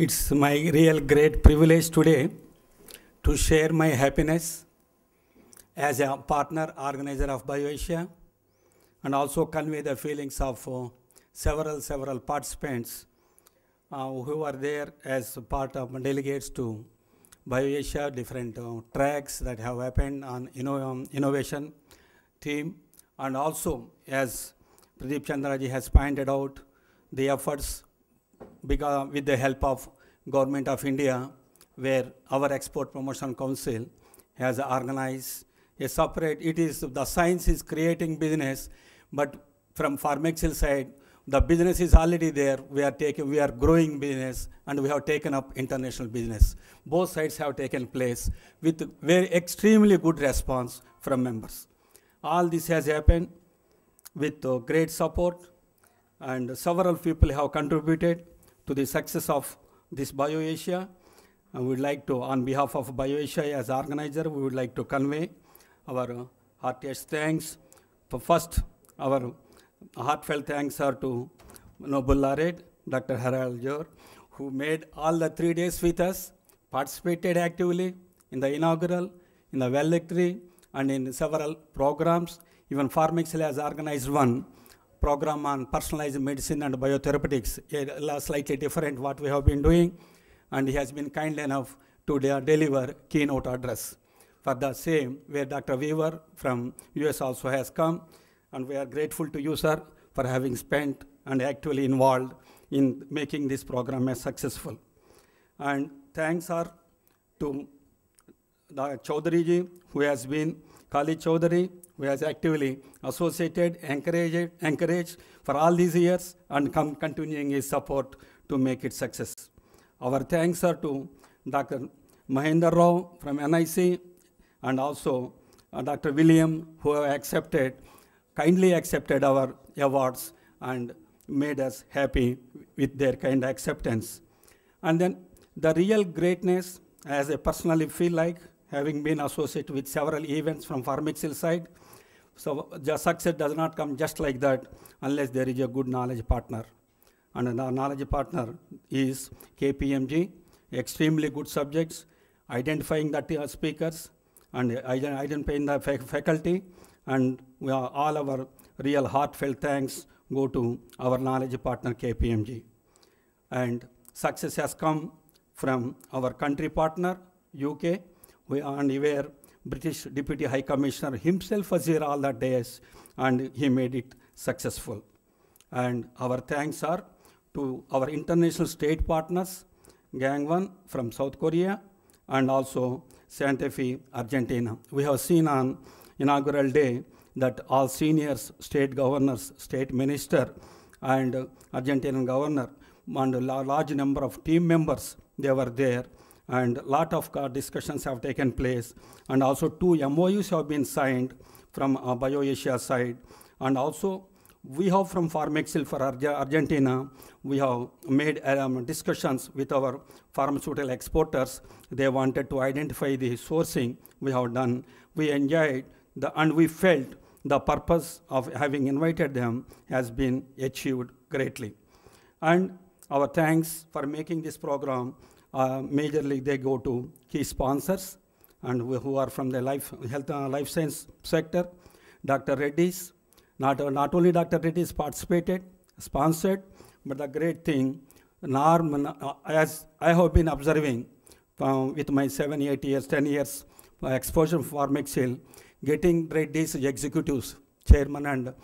It's my real great privilege today to share my happiness as a partner organizer of BioAsia and also convey the feelings of uh, several, several participants uh, who are there as part of delegates to BioAsia, different uh, tracks that have happened on inno um, innovation theme. And also, as Pradeep Chandraji has pointed out, the efforts because with the help of Government of India, where our Export Promotion Council has organized a separate, it is the science is creating business, but from pharmaceutical side, the business is already there. We are, taking, we are growing business, and we have taken up international business. Both sides have taken place with very extremely good response from members. All this has happened with uh, great support, and several people have contributed to the success of this BioAsia. And we would like to, on behalf of BioAsia as organizer, we would like to convey our uh, heartiest thanks for first our heartfelt thanks are to Nobel Laureate, Dr. Harald Jor, who made all the three days with us, participated actively in the inaugural, in the valedictory, and in several programs. Even PharmXL has organized one program on personalized medicine and biotherapeutics, slightly different what we have been doing, and he has been kind enough to de deliver keynote address. For the same, where Dr. Weaver from US also has come, and we are grateful to you, sir, for having spent and actually involved in making this program as successful. And thanks are to Chaudhary ji, who has been, Kali Chaudhary, who has actively associated, encouraged, encouraged for all these years and come continuing his support to make it success. Our thanks are to Dr. Mahendra Rao from NIC and also uh, Dr. William, who have accepted kindly accepted our awards and made us happy with their kind acceptance. And then the real greatness, as I personally feel like, having been associated with several events from Farmixil side, so the success does not come just like that unless there is a good knowledge partner. And our knowledge partner is KPMG, extremely good subjects, identifying the speakers and identifying the faculty and are, all our real heartfelt thanks go to our knowledge partner KPMG. And success has come from our country partner, UK, and where British Deputy High Commissioner himself was here all that days, and he made it successful. And our thanks are to our international state partners, Gangwon from South Korea, and also Santa Fe, Argentina. We have seen on inaugural day that all seniors, state governors, state minister, and uh, Argentinian governor, and a large number of team members, they were there. And a lot of uh, discussions have taken place. And also two MOUs have been signed from uh, BioAsia side. And also we have from Farmexil for Argentina, we have made um, discussions with our pharmaceutical exporters. They wanted to identify the sourcing we have done. We enjoyed the, and we felt the purpose of having invited them has been achieved greatly. And our thanks for making this program, uh, majorly they go to key sponsors and who are from the life, health and uh, life science sector, Dr. Reddy's. Not, uh, not only Dr. Reddy's participated, sponsored, but the great thing, norm, uh, as I have been observing uh, with my seven, eight years, 10 years uh, exposure for Mixil, getting Reddy's executives, chairman and uh,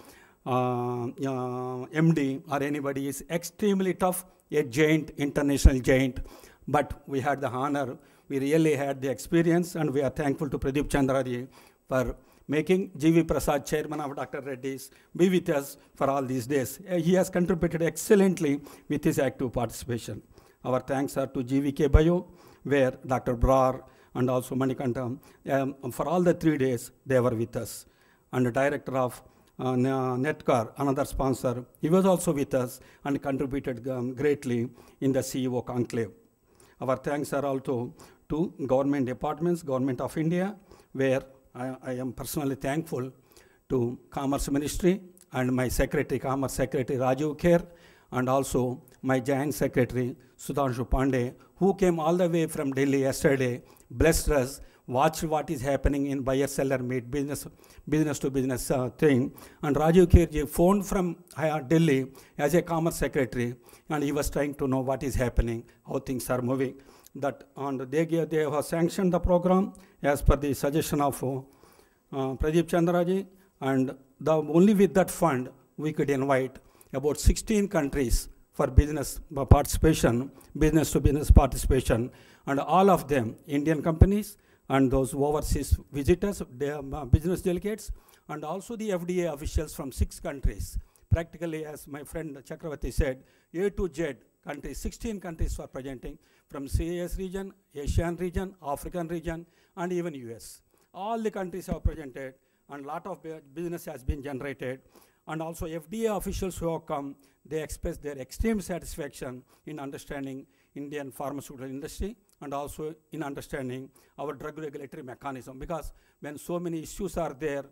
MD or anybody is extremely tough, a giant, international giant. But we had the honor, we really had the experience, and we are thankful to Pradeep Chandraji for making G.V. Prasad chairman of Dr. Reddy's be with us for all these days. Uh, he has contributed excellently with his active participation. Our thanks are to GVK Bio, where Dr. Brar and also Manikantam. Um, for all the three days, they were with us. And the director of uh, Netcar, another sponsor, he was also with us and contributed um, greatly in the CEO conclave. Our thanks are also to government departments, Government of India, where I, I am personally thankful to Commerce Ministry and my secretary, Commerce Secretary Rajiv Kher, and also my joint secretary, Sudhanshu Pandey, who came all the way from Delhi yesterday blessed us watch what is happening in buyer seller meet business business to business uh, thing and rajiv kirji phoned from uh, delhi as a commerce secretary and he was trying to know what is happening how things are moving that and they gave, they have sanctioned the program as per the suggestion of uh, pradeep chandraji and the only with that fund we could invite about 16 countries for business uh, participation, business to business participation, and all of them, Indian companies and those overseas visitors, their uh, business delegates, and also the FDA officials from six countries. Practically, as my friend Chakravarti said, A to Z countries, 16 countries were presenting from CIS region, Asian region, African region, and even US. All the countries have presented, and a lot of business has been generated and also FDA officials who have come, they express their extreme satisfaction in understanding Indian pharmaceutical industry and also in understanding our drug regulatory mechanism because when so many issues are there,